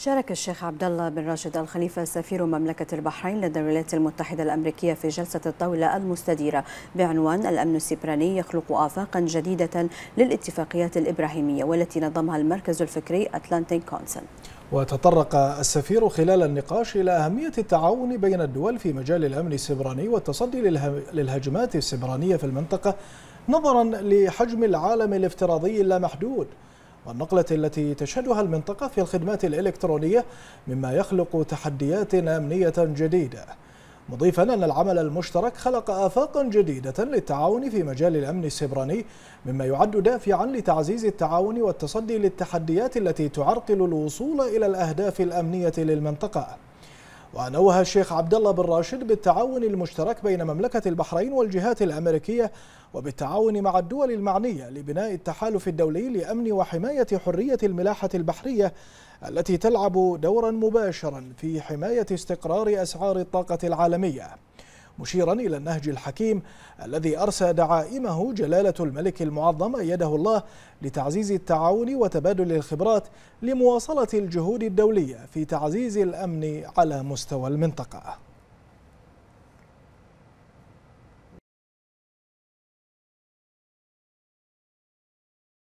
شارك الشيخ عبد الله بن راشد الخليفة سفير مملكة البحرين لدى الولايات المتحدة الأمريكية في جلسة الطاولة المستديرة بعنوان الأمن السبراني يخلق آفاقا جديدة للاتفاقيات الإبراهيمية والتي نظمها المركز الفكري أتلانتيك كونسل وتطرق السفير خلال النقاش إلى أهمية التعاون بين الدول في مجال الأمن السبراني والتصدي للهجمات السبرانية في المنطقة نظرا لحجم العالم الافتراضي اللامحدود محدود والنقلة التي تشهدها المنطقة في الخدمات الإلكترونية مما يخلق تحديات أمنية جديدة مضيفا أن العمل المشترك خلق آفاقا جديدة للتعاون في مجال الأمن السبراني مما يعد دافعا لتعزيز التعاون والتصدي للتحديات التي تعرقل الوصول إلى الأهداف الأمنية للمنطقة ونوه الشيخ عبد الله بن راشد بالتعاون المشترك بين مملكة البحرين والجهات الأمريكية وبالتعاون مع الدول المعنية لبناء التحالف الدولي لأمن وحماية حرية الملاحة البحرية التي تلعب دورا مباشرا في حماية استقرار أسعار الطاقة العالمية مشيرا إلى النهج الحكيم الذي أرسى دعائمه جلالة الملك المعظم أيده الله لتعزيز التعاون وتبادل الخبرات لمواصلة الجهود الدولية في تعزيز الأمن على مستوى المنطقة